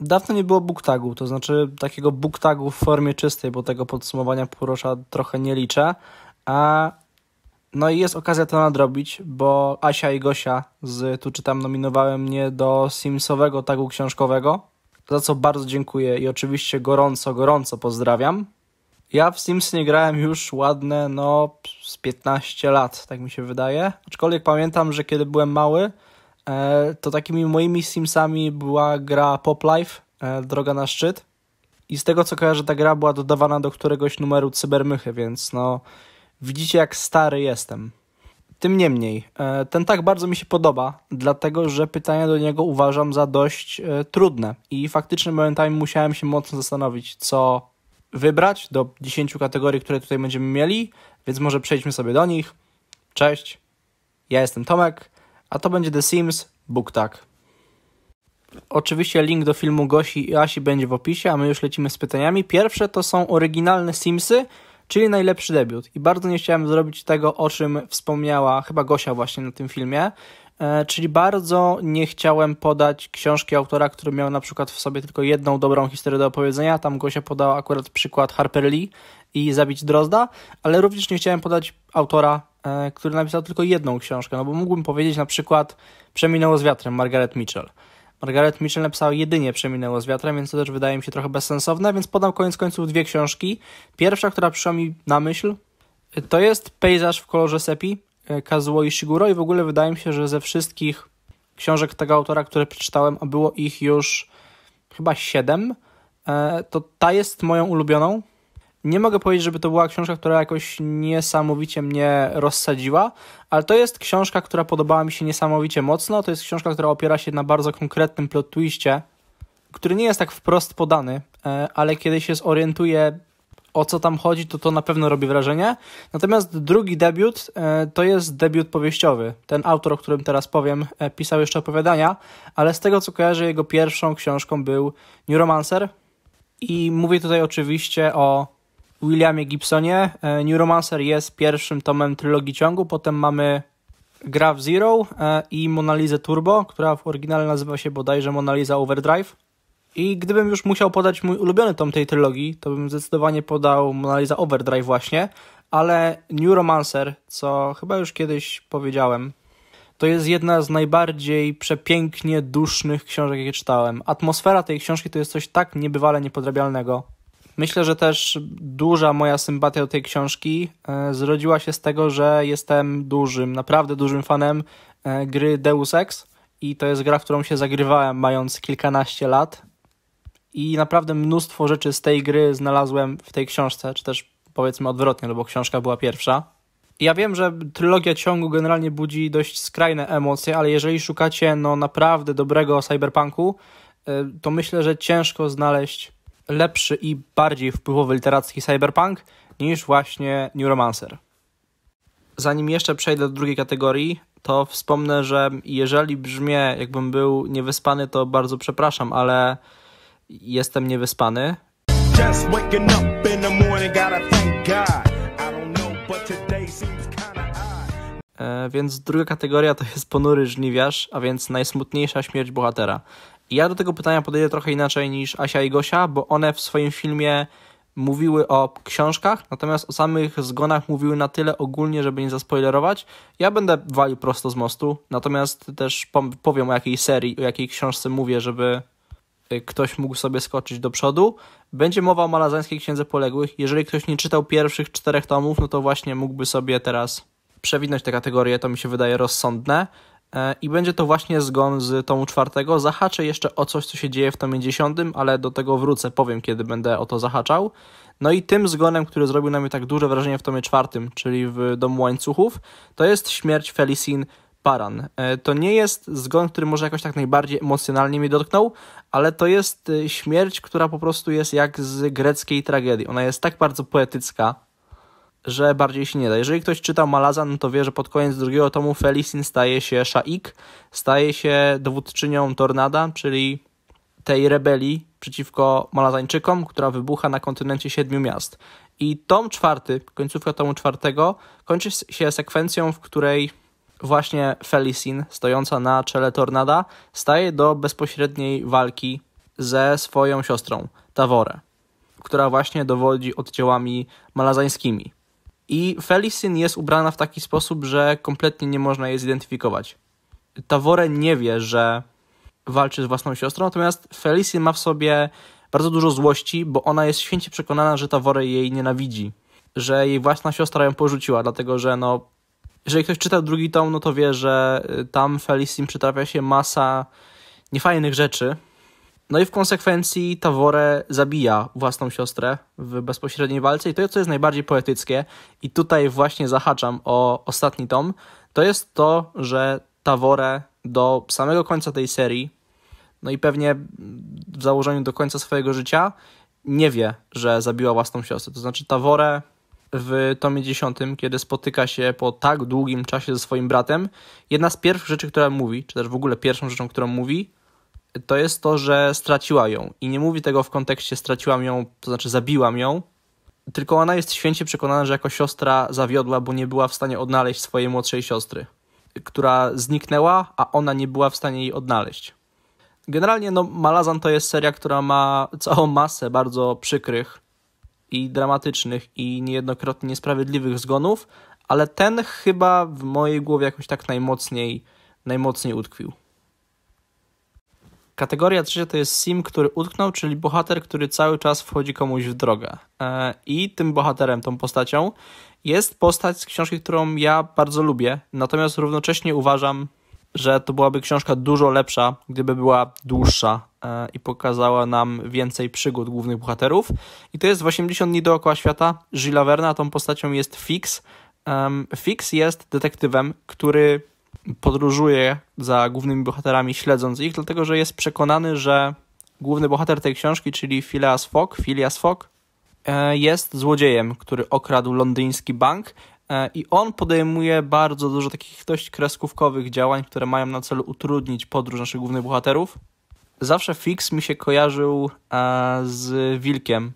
Dawno nie było booktagu, to znaczy takiego booktagu w formie czystej, bo tego podsumowania półrocza trochę nie liczę. A no i jest okazja to nadrobić, bo Asia i Gosia z Tu Czytam nominowały mnie do Simsowego tagu książkowego, za co bardzo dziękuję i oczywiście gorąco, gorąco pozdrawiam. Ja w Sims nie grałem już ładne, no, z 15 lat, tak mi się wydaje. Aczkolwiek pamiętam, że kiedy byłem mały, E, to takimi moimi Simsami była gra Pop Life, e, Droga na szczyt. I z tego co kojarzę, ta gra była dodawana do któregoś numeru Cybermychy, więc no widzicie jak stary jestem. Tym niemniej, e, ten tak bardzo mi się podoba, dlatego że pytania do niego uważam za dość trudne i faktycznie momentami musiałem się mocno zastanowić, co wybrać do 10 kategorii, które tutaj będziemy mieli, więc może przejdźmy sobie do nich. Cześć, ja jestem Tomek, a to będzie The Sims Bóg tak. Oczywiście link do filmu Gosi i Asi będzie w opisie, a my już lecimy z pytaniami. Pierwsze to są oryginalne Simsy, czyli najlepszy debiut. I bardzo nie chciałem zrobić tego, o czym wspomniała chyba Gosia właśnie na tym filmie, e, czyli bardzo nie chciałem podać książki autora, który miał na przykład w sobie tylko jedną dobrą historię do opowiedzenia. Tam Gosia podała akurat przykład Harper Lee i Zabić Drozda, ale również nie chciałem podać autora E, który napisał tylko jedną książkę, no bo mógłbym powiedzieć na przykład Przeminęło z wiatrem Margaret Mitchell. Margaret Mitchell napisała jedynie Przeminęło z wiatrem, więc to też wydaje mi się trochę bezsensowne, więc podam koniec końców dwie książki. Pierwsza, która przyszła mi na myśl, e, to jest Pejzaż w kolorze sepi e, Kazuo Ishiguro i w ogóle wydaje mi się, że ze wszystkich książek tego autora, które przeczytałem, a było ich już chyba siedem, to ta jest moją ulubioną, nie mogę powiedzieć, żeby to była książka, która jakoś niesamowicie mnie rozsadziła, ale to jest książka, która podobała mi się niesamowicie mocno. To jest książka, która opiera się na bardzo konkretnym plot twiście, który nie jest tak wprost podany, e, ale kiedy się zorientuje o co tam chodzi, to to na pewno robi wrażenie. Natomiast drugi debiut e, to jest debiut powieściowy. Ten autor, o którym teraz powiem, e, pisał jeszcze opowiadania, ale z tego co kojarzę, jego pierwszą książką był Neuromancer. I mówię tutaj oczywiście o Williamie Gibsonie. E, Neuromancer jest pierwszym tomem trylogii ciągu, potem mamy Graph Zero e, i Monalizę Turbo, która w oryginale nazywa się bodajże Monaliza Overdrive. I gdybym już musiał podać mój ulubiony tom tej trylogii, to bym zdecydowanie podał Monaliza Overdrive właśnie, ale Neuromancer, co chyba już kiedyś powiedziałem, to jest jedna z najbardziej przepięknie dusznych książek, jakie czytałem. Atmosfera tej książki to jest coś tak niebywale niepodrabialnego. Myślę, że też duża moja sympatia do tej książki e, zrodziła się z tego, że jestem dużym, naprawdę dużym fanem e, gry Deus Ex i to jest gra, w którą się zagrywałem mając kilkanaście lat i naprawdę mnóstwo rzeczy z tej gry znalazłem w tej książce, czy też powiedzmy odwrotnie, no bo książka była pierwsza. Ja wiem, że trylogia ciągu generalnie budzi dość skrajne emocje, ale jeżeli szukacie no naprawdę dobrego cyberpunku, e, to myślę, że ciężko znaleźć lepszy i bardziej wpływowy literacki cyberpunk niż właśnie Neuromancer. Zanim jeszcze przejdę do drugiej kategorii, to wspomnę, że jeżeli brzmię, jakbym był niewyspany, to bardzo przepraszam, ale jestem niewyspany. E, więc druga kategoria to jest ponury żniwiarz, a więc najsmutniejsza śmierć bohatera. Ja do tego pytania podejdę trochę inaczej niż Asia i Gosia, bo one w swoim filmie mówiły o książkach, natomiast o samych zgonach mówiły na tyle ogólnie, żeby nie zaspoilerować. Ja będę walił prosto z mostu, natomiast też powiem o jakiej serii, o jakiej książce mówię, żeby y, ktoś mógł sobie skoczyć do przodu. Będzie mowa o Malazańskiej Księdze Poległych. Jeżeli ktoś nie czytał pierwszych czterech tomów, no to właśnie mógłby sobie teraz przewinąć tę kategorię. to mi się wydaje rozsądne. E, I będzie to właśnie zgon z tomu czwartego. Zahaczę jeszcze o coś, co się dzieje w tomie dziesiątym, ale do tego wrócę, powiem kiedy będę o to zahaczał. No i tym zgonem, który zrobił na mnie tak duże wrażenie w tomie czwartym, czyli w Domu Łańcuchów, to jest śmierć Felicin Paran. E, to nie jest zgon, który może jakoś tak najbardziej emocjonalnie mnie dotknął, ale to jest y, śmierć, która po prostu jest jak z greckiej tragedii. Ona jest tak bardzo poetycka, że bardziej się nie da. Jeżeli ktoś czytał Malazan, to wie, że pod koniec drugiego tomu Felicin staje się Shaik, staje się dowódczynią Tornada, czyli tej rebelii przeciwko Malazańczykom, która wybucha na kontynencie siedmiu miast. I tom czwarty, końcówka tomu czwartego, kończy się sekwencją, w której właśnie Felicin, stojąca na czele Tornada, staje do bezpośredniej walki ze swoją siostrą, Tavorę, która właśnie dowodzi oddziałami malazańskimi. I Felicin jest ubrana w taki sposób, że kompletnie nie można jej zidentyfikować. Tawore nie wie, że walczy z własną siostrą, natomiast Felicin ma w sobie bardzo dużo złości, bo ona jest święcie przekonana, że Tawore jej nienawidzi. Że jej własna siostra ją porzuciła, dlatego że no jeżeli ktoś czyta drugi tom, no to wie, że y, tam Felicim przytrafia się masa niefajnych rzeczy, no i w konsekwencji Tawore zabija własną siostrę w bezpośredniej walce i to, co jest najbardziej poetyckie i tutaj właśnie zahaczam o ostatni tom, to jest to, że Tawore do samego końca tej serii, no i pewnie w założeniu do końca swojego życia, nie wie, że zabiła własną siostrę. To znaczy Tawore w tomie 10, kiedy spotyka się po tak długim czasie ze swoim bratem, jedna z pierwszych rzeczy, które mówi, czy też w ogóle pierwszą rzeczą, którą mówi, to jest to, że straciła ją. I nie mówi tego w kontekście straciłam ją, to znaczy zabiłam ją, tylko ona jest święcie przekonana, że jako siostra zawiodła, bo nie była w stanie odnaleźć swojej młodszej siostry, która zniknęła, a ona nie była w stanie jej odnaleźć. Generalnie no, Malazan to jest seria, która ma całą masę bardzo przykrych i dramatycznych i niejednokrotnie niesprawiedliwych zgonów, ale ten chyba w mojej głowie jakoś tak najmocniej, najmocniej utkwił. Kategoria trzecia to jest sim, który utknął, czyli bohater, który cały czas wchodzi komuś w drogę. E, I tym bohaterem, tą postacią jest postać z książki, którą ja bardzo lubię, natomiast równocześnie uważam, że to byłaby książka dużo lepsza, gdyby była dłuższa e, i pokazała nam więcej przygód głównych bohaterów. I to jest 80 dni dookoła świata. Gilles a tą postacią jest Fix. Fix jest detektywem, który podróżuje za głównymi bohaterami, śledząc ich, dlatego że jest przekonany, że główny bohater tej książki, czyli Phileas Fogg, Phileas Fogg e, jest złodziejem, który okradł londyński bank e, i on podejmuje bardzo dużo takich dość kreskówkowych działań, które mają na celu utrudnić podróż naszych głównych bohaterów. Zawsze Fix mi się kojarzył e, z wilkiem,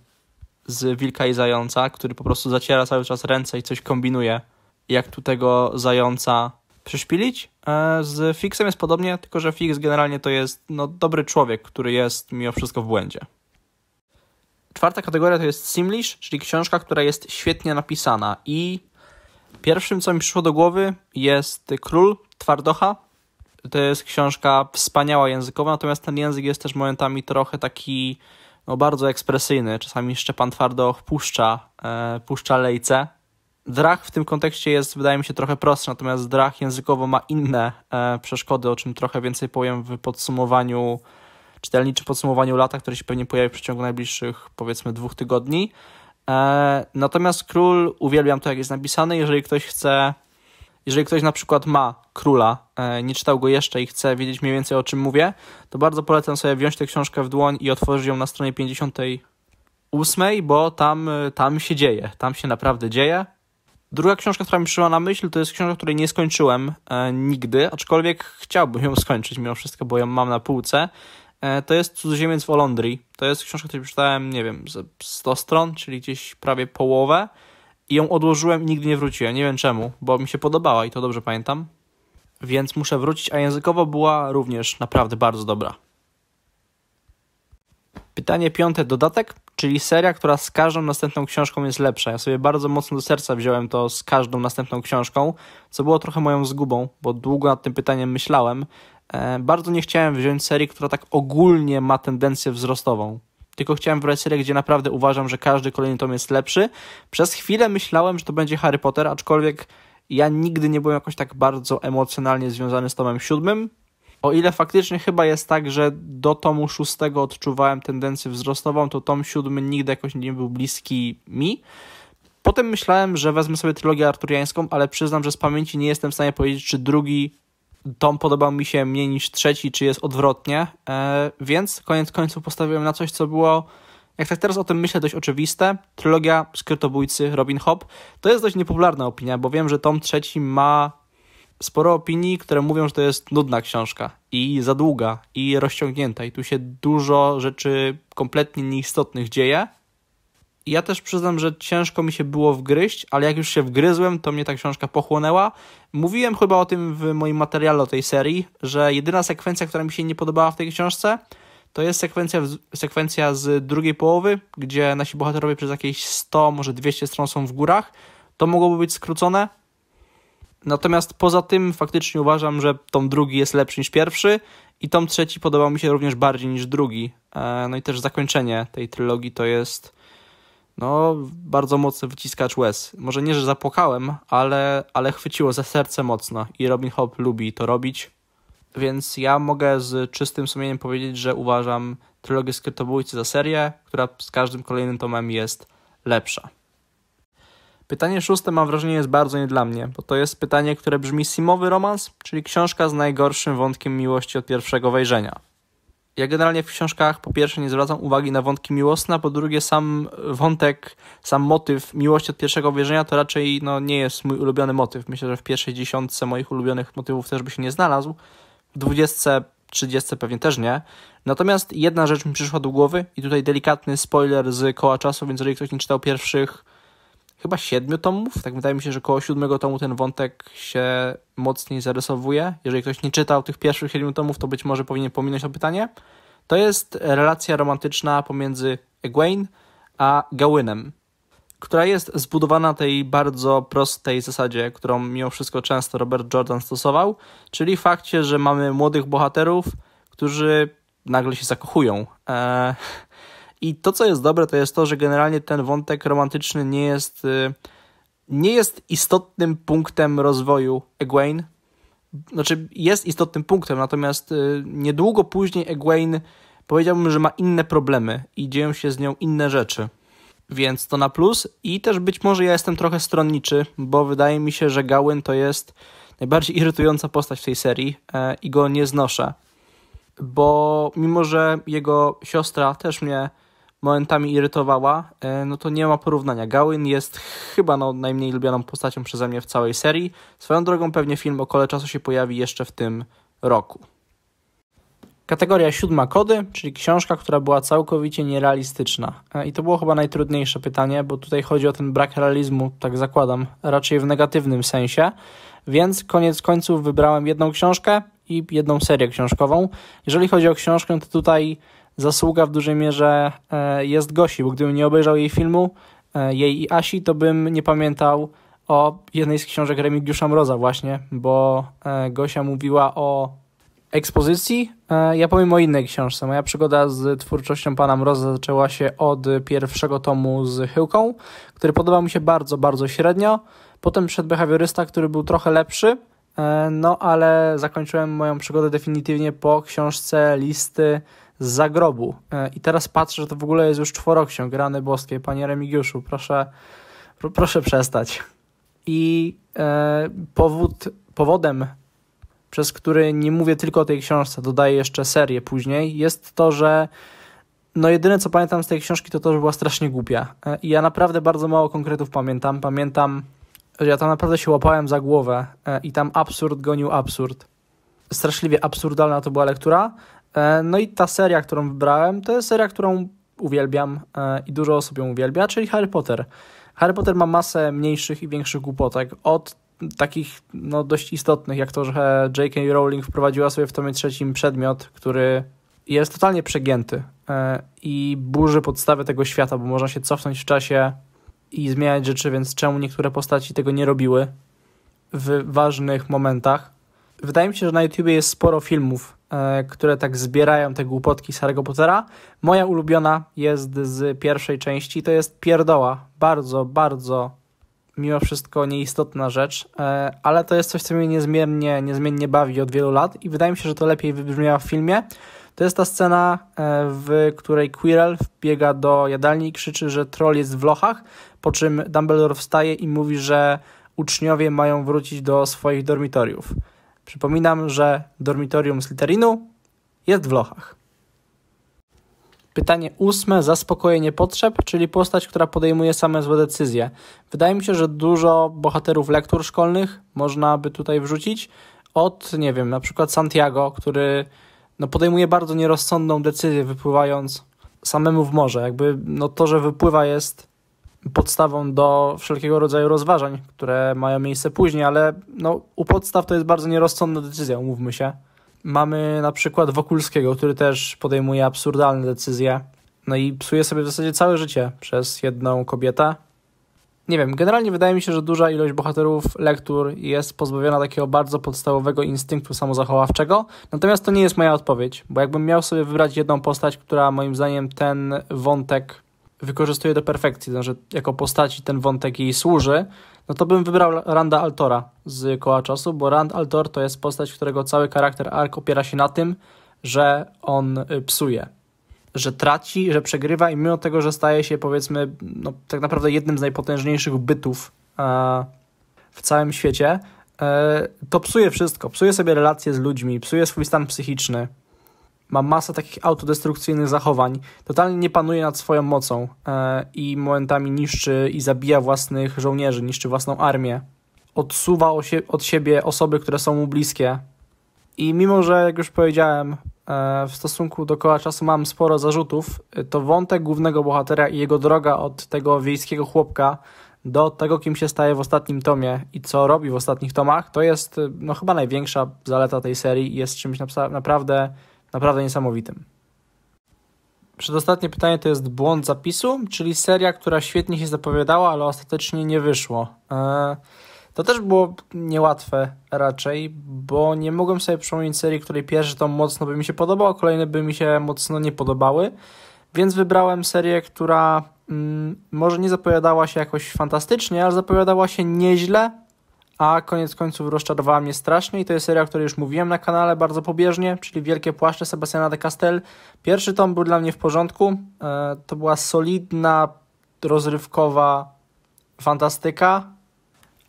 z wilka i zająca, który po prostu zaciera cały czas ręce i coś kombinuje, jak tu tego zająca przyszpilić. E, z Fixem jest podobnie, tylko że Fix generalnie to jest no, dobry człowiek, który jest mimo wszystko w błędzie. Czwarta kategoria to jest Simlish, czyli książka, która jest świetnie napisana. I pierwszym, co mi przyszło do głowy, jest Król Twardocha. To jest książka wspaniała językowa, natomiast ten język jest też momentami trochę taki no, bardzo ekspresyjny. Czasami jeszcze pan Twardoch puszcza, e, puszcza lejce Drach w tym kontekście jest, wydaje mi się, trochę prostszy, natomiast drach językowo ma inne e, przeszkody, o czym trochę więcej powiem w podsumowaniu czytelniczym podsumowaniu lata, które się pewnie pojawi w przeciągu najbliższych, powiedzmy, dwóch tygodni. E, natomiast król, uwielbiam to, jak jest napisane, jeżeli ktoś chce, jeżeli ktoś na przykład ma króla, e, nie czytał go jeszcze i chce wiedzieć mniej więcej o czym mówię, to bardzo polecam sobie wziąć tę książkę w dłoń i otworzyć ją na stronie 50 ósmej, bo tam, e, tam się dzieje, tam się naprawdę dzieje. Druga książka, która mi przyszła na myśl, to jest książka, której nie skończyłem e, nigdy, aczkolwiek chciałbym ją skończyć mimo wszystko, bo ją mam na półce. E, to jest Cudzoziemiec w Olondrii. To jest książka, której przeczytałem, nie wiem, 100 stron, czyli gdzieś prawie połowę i ją odłożyłem i nigdy nie wróciłem. Nie wiem czemu, bo mi się podobała i to dobrze pamiętam. Więc muszę wrócić, a językowo była również naprawdę bardzo dobra. Pytanie piąte, dodatek czyli seria, która z każdą następną książką jest lepsza. Ja sobie bardzo mocno do serca wziąłem to z każdą następną książką, co było trochę moją zgubą, bo długo nad tym pytaniem myślałem. E, bardzo nie chciałem wziąć serii, która tak ogólnie ma tendencję wzrostową. Tylko chciałem wybrać serię, gdzie naprawdę uważam, że każdy kolejny tom jest lepszy. Przez chwilę myślałem, że to będzie Harry Potter, aczkolwiek ja nigdy nie byłem jakoś tak bardzo emocjonalnie związany z tomem siódmym. O ile faktycznie chyba jest tak, że do tomu szóstego odczuwałem tendencję wzrostową, to tom siódmy nigdy jakoś nie był bliski mi. Potem myślałem, że wezmę sobie trylogię arturiańską, ale przyznam, że z pamięci nie jestem w stanie powiedzieć, czy drugi tom podobał mi się mniej niż trzeci, czy jest odwrotnie. E, więc koniec końców postawiłem na coś, co było jak tak teraz o tym myślę, dość oczywiste, trylogia Skrytobójcy Robin Hobb to jest dość niepopularna opinia, bo wiem, że tom trzeci ma sporo opinii, które mówią, że to jest nudna książka i za długa i rozciągnięta i tu się dużo rzeczy kompletnie nieistotnych dzieje. I ja też przyznam, że ciężko mi się było wgryźć, ale jak już się wgryzłem, to mnie ta książka pochłonęła. Mówiłem chyba o tym w moim materiale o tej serii, że jedyna sekwencja, która mi się nie podobała w tej książce, to jest sekwencja, sekwencja z drugiej połowy, gdzie nasi bohaterowie przez jakieś 100, może 200 stron są w górach. To mogłoby być skrócone, Natomiast poza tym faktycznie uważam, że tom drugi jest lepszy niż pierwszy i tom trzeci podobał mi się również bardziej niż drugi. E, no i też zakończenie tej trylogii to jest no, bardzo mocny wyciskacz łez. Może nie, że zapłakałem, ale, ale chwyciło za serce mocno i Robin Hobb lubi to robić. Więc ja mogę z czystym sumieniem powiedzieć, że uważam trylogię Skrytobójcy za serię, która z każdym kolejnym tomem jest lepsza. Pytanie szóste mam wrażenie jest bardzo nie dla mnie, bo to jest pytanie, które brzmi Simowy romans, czyli książka z najgorszym wątkiem miłości od pierwszego wejrzenia. Ja generalnie w książkach po pierwsze nie zwracam uwagi na wątki miłosne, a po drugie sam wątek, sam motyw miłości od pierwszego wejrzenia to raczej no, nie jest mój ulubiony motyw. Myślę, że w pierwszej dziesiątce moich ulubionych motywów też by się nie znalazł. W dwudziestce, trzydziestce pewnie też nie. Natomiast jedna rzecz mi przyszła do głowy i tutaj delikatny spoiler z koła czasu, więc jeżeli ktoś nie czytał pierwszych chyba siedmiu tomów. Tak wydaje mi się, że koło siódmego tomu ten wątek się mocniej zarysowuje. Jeżeli ktoś nie czytał tych pierwszych siedmiu tomów, to być może powinien pominąć to pytanie. To jest relacja romantyczna pomiędzy Egwene a Gawynem, która jest zbudowana na tej bardzo prostej zasadzie, którą mimo wszystko często Robert Jordan stosował, czyli fakcie, że mamy młodych bohaterów, którzy nagle się zakochują. Eee, i to, co jest dobre, to jest to, że generalnie ten wątek romantyczny nie jest, y, nie jest istotnym punktem rozwoju Egwene. Znaczy, jest istotnym punktem, natomiast y, niedługo później Egwene powiedziałbym, że ma inne problemy i dzieją się z nią inne rzeczy. Więc to na plus. I też być może ja jestem trochę stronniczy, bo wydaje mi się, że Gałyn to jest najbardziej irytująca postać w tej serii e, i go nie znoszę. Bo mimo, że jego siostra też mnie momentami irytowała, e, no to nie ma porównania. Gawin jest chyba no, najmniej lubianą postacią przeze mnie w całej serii. Swoją drogą pewnie film o kole czasu się pojawi jeszcze w tym roku. Kategoria siódma kody, czyli książka, która była całkowicie nierealistyczna. E, I to było chyba najtrudniejsze pytanie, bo tutaj chodzi o ten brak realizmu, tak zakładam, raczej w negatywnym sensie. Więc koniec końców wybrałem jedną książkę i jedną serię książkową. Jeżeli chodzi o książkę, to tutaj zasługa w dużej mierze e, jest Gosi, bo gdybym nie obejrzał jej filmu, e, jej i Asi, to bym nie pamiętał o jednej z książek Remigiusza Mroza właśnie, bo e, Gosia mówiła o ekspozycji. Ja powiem o innej książce. Moja przygoda z twórczością pana Mroza zaczęła się od pierwszego tomu z Chyłką, który podobał mi się bardzo, bardzo średnio. Potem przed behawiorysta, który był trochę lepszy, no ale zakończyłem moją przygodę definitywnie po książce listy z zagrobu. E, I teraz patrzę, że to w ogóle jest już czworoksiąg, rany boskie, panie Remigiuszu, proszę, proszę przestać. I e, powód, powodem, przez który nie mówię tylko o tej książce, dodaję jeszcze serię później, jest to, że no jedyne co pamiętam z tej książki to to, że była strasznie głupia. E, I ja naprawdę bardzo mało konkretów pamiętam. Pamiętam, że ja tam naprawdę się łapałem za głowę e, i tam absurd gonił absurd. Straszliwie absurdalna to była lektura, E, no i ta seria, którą wybrałem, to jest seria, którą uwielbiam e, i dużo osób ją uwielbia, czyli Harry Potter. Harry Potter ma masę mniejszych i większych głupotek, od takich no, dość istotnych, jak to, że J.K. Rowling wprowadziła sobie w tomie trzecim przedmiot, który jest totalnie przegięty e, i burzy podstawę tego świata, bo można się cofnąć w czasie i zmieniać rzeczy, więc czemu niektóre postaci tego nie robiły w ważnych momentach. Wydaje mi się, że na YouTubie jest sporo filmów E, które tak zbierają te głupotki z Harry'ego Pottera. Moja ulubiona jest z pierwszej części, to jest pierdoła. Bardzo, bardzo mimo wszystko nieistotna rzecz, e, ale to jest coś, co mnie niezmiennie, niezmiennie bawi od wielu lat i wydaje mi się, że to lepiej wybrzmiała w filmie. To jest ta scena, e, w której Quirrell wbiega do jadalni i krzyczy, że troll jest w lochach, po czym Dumbledore wstaje i mówi, że uczniowie mają wrócić do swoich dormitoriów. Przypominam, że dormitorium z literynu jest w Lochach. Pytanie ósme, zaspokojenie potrzeb, czyli postać, która podejmuje same złe decyzje. Wydaje mi się, że dużo bohaterów lektur szkolnych można by tutaj wrzucić. Od, nie wiem, na przykład Santiago, który no, podejmuje bardzo nierozsądną decyzję, wypływając samemu w morze. Jakby no, to, że wypływa jest podstawą do wszelkiego rodzaju rozważań, które mają miejsce później, ale no, u podstaw to jest bardzo nierozsądna decyzja, umówmy się. Mamy na przykład Wokulskiego, który też podejmuje absurdalne decyzje, no i psuje sobie w zasadzie całe życie przez jedną kobietę. Nie wiem, generalnie wydaje mi się, że duża ilość bohaterów lektur jest pozbawiona takiego bardzo podstawowego instynktu samozachowawczego. Natomiast to nie jest moja odpowiedź, bo jakbym miał sobie wybrać jedną postać, która moim zdaniem ten wątek wykorzystuje do perfekcji, no, że znaczy jako postaci ten wątek jej służy, no to bym wybrał Randa Altora z Koła Czasu, bo Rand Altor to jest postać, którego cały charakter ark opiera się na tym, że on y, psuje, że traci, że przegrywa i mimo tego, że staje się powiedzmy no, tak naprawdę jednym z najpotężniejszych bytów e, w całym świecie, e, to psuje wszystko, psuje sobie relacje z ludźmi, psuje swój stan psychiczny, ma masę takich autodestrukcyjnych zachowań, totalnie nie panuje nad swoją mocą e, i momentami niszczy i zabija własnych żołnierzy, niszczy własną armię. Odsuwa od siebie osoby, które są mu bliskie. I mimo, że jak już powiedziałem, e, w stosunku do koła czasu mam sporo zarzutów, e, to wątek głównego bohatera i jego droga od tego wiejskiego chłopka do tego, kim się staje w ostatnim tomie i co robi w ostatnich tomach, to jest no, chyba największa zaleta tej serii i jest czymś naprawdę naprawdę niesamowitym. Przedostatnie pytanie to jest błąd zapisu, czyli seria, która świetnie się zapowiadała, ale ostatecznie nie wyszło. E, to też było niełatwe raczej, bo nie mogłem sobie przypomnieć serii, której pierwszy tom mocno by mi się podobał, a kolejne by mi się mocno nie podobały, więc wybrałem serię, która mm, może nie zapowiadała się jakoś fantastycznie, ale zapowiadała się nieźle, a koniec końców rozczarowała mnie strasznie i to jest seria, o której już mówiłem na kanale bardzo pobieżnie, czyli Wielkie Płaszcze Sebastiana de Castel. Pierwszy tom był dla mnie w porządku, e, to była solidna, rozrywkowa fantastyka,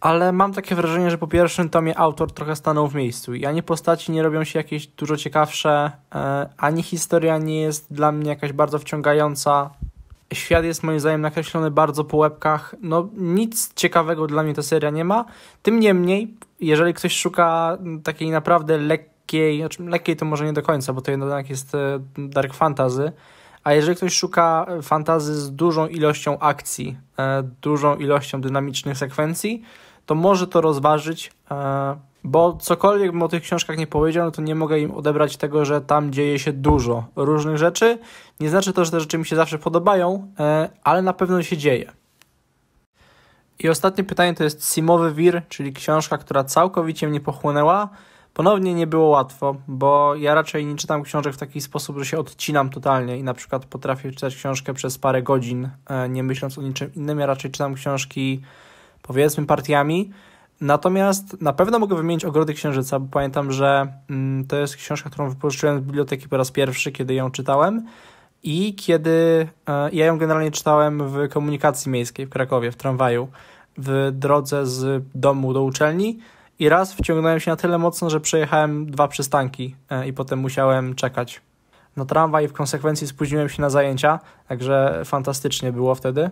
ale mam takie wrażenie, że po pierwszym tomie autor trochę stanął w miejscu i ani postaci nie robią się jakieś dużo ciekawsze, e, ani historia nie jest dla mnie jakaś bardzo wciągająca, Świat jest moim zdaniem nakreślony bardzo po łebkach. No, nic ciekawego dla mnie ta seria nie ma. Tym niemniej, jeżeli ktoś szuka takiej naprawdę lekkiej, znaczy lekkiej to może nie do końca, bo to jednak jest e, dark fantasy, a jeżeli ktoś szuka fantazy z dużą ilością akcji, e, dużą ilością dynamicznych sekwencji, to może to rozważyć. E, bo cokolwiek bym o tych książkach nie powiedział, no to nie mogę im odebrać tego, że tam dzieje się dużo różnych rzeczy. Nie znaczy to, że te rzeczy mi się zawsze podobają, e, ale na pewno się dzieje. I ostatnie pytanie to jest Simowy Wir, czyli książka, która całkowicie mnie pochłonęła. Ponownie nie było łatwo, bo ja raczej nie czytam książek w taki sposób, że się odcinam totalnie i na przykład potrafię czytać książkę przez parę godzin, e, nie myśląc o niczym innym. Ja raczej czytam książki powiedzmy partiami. Natomiast na pewno mogę wymienić Ogrody Księżyca, bo pamiętam, że mm, to jest książka, którą wypożyczyłem z biblioteki po raz pierwszy, kiedy ją czytałem. I kiedy e, ja ją generalnie czytałem w komunikacji miejskiej w Krakowie, w tramwaju, w drodze z domu do uczelni. I raz wciągnąłem się na tyle mocno, że przejechałem dwa przystanki e, i potem musiałem czekać na tramwaj i w konsekwencji spóźniłem się na zajęcia, także fantastycznie było wtedy.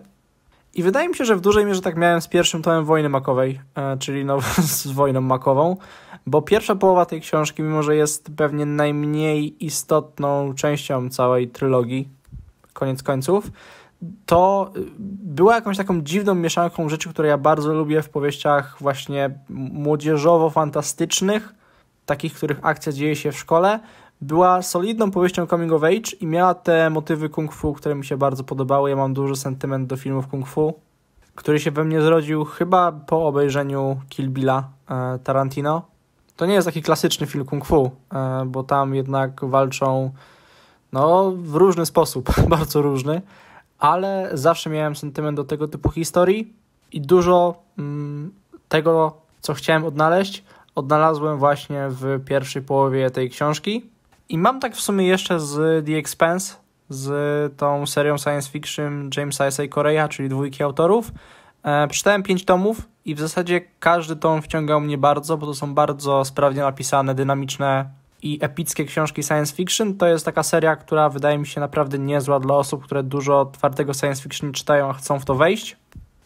I wydaje mi się, że w dużej mierze tak miałem z pierwszym tomem Wojny Makowej, e, czyli no, z Wojną Makową, bo pierwsza połowa tej książki, mimo że jest pewnie najmniej istotną częścią całej trylogii, koniec końców, to y, była jakąś taką dziwną mieszanką rzeczy, które ja bardzo lubię w powieściach właśnie młodzieżowo-fantastycznych, takich, których akcja dzieje się w szkole, była solidną powieścią coming of age i miała te motywy kung fu, które mi się bardzo podobały. Ja mam duży sentyment do filmów kung fu, który się we mnie zrodził chyba po obejrzeniu Kill Billa e, Tarantino. To nie jest taki klasyczny film kung fu, e, bo tam jednak walczą no, w różny sposób, bardzo różny, ale zawsze miałem sentyment do tego typu historii i dużo mm, tego, co chciałem odnaleźć, odnalazłem właśnie w pierwszej połowie tej książki. I mam tak w sumie jeszcze z The Expanse, z tą serią science fiction Jamesa S.A. Korea, czyli dwójki autorów. E, przeczytałem pięć tomów i w zasadzie każdy tom wciągał mnie bardzo, bo to są bardzo sprawnie napisane, dynamiczne i epickie książki science fiction. To jest taka seria, która wydaje mi się naprawdę niezła dla osób, które dużo twardego science fiction czytają, a chcą w to wejść.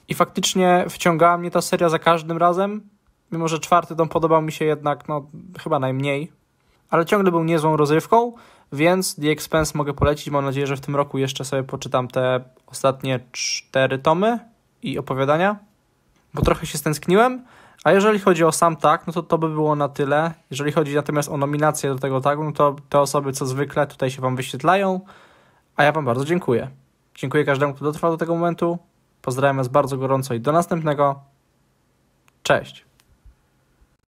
I faktycznie wciągała mnie ta seria za każdym razem, mimo że czwarty tom podobał mi się jednak no, chyba najmniej, ale ciągle był niezłą rozrywką, więc The Expense mogę polecić. Mam nadzieję, że w tym roku jeszcze sobie poczytam te ostatnie cztery tomy i opowiadania, bo trochę się stęskniłem. A jeżeli chodzi o sam tak, no to to by było na tyle. Jeżeli chodzi natomiast o nominację do tego tagu, no to te osoby co zwykle tutaj się Wam wyświetlają, a ja Wam bardzo dziękuję. Dziękuję każdemu, kto dotrwał do tego momentu. Pozdrawiam Was bardzo gorąco i do następnego. Cześć!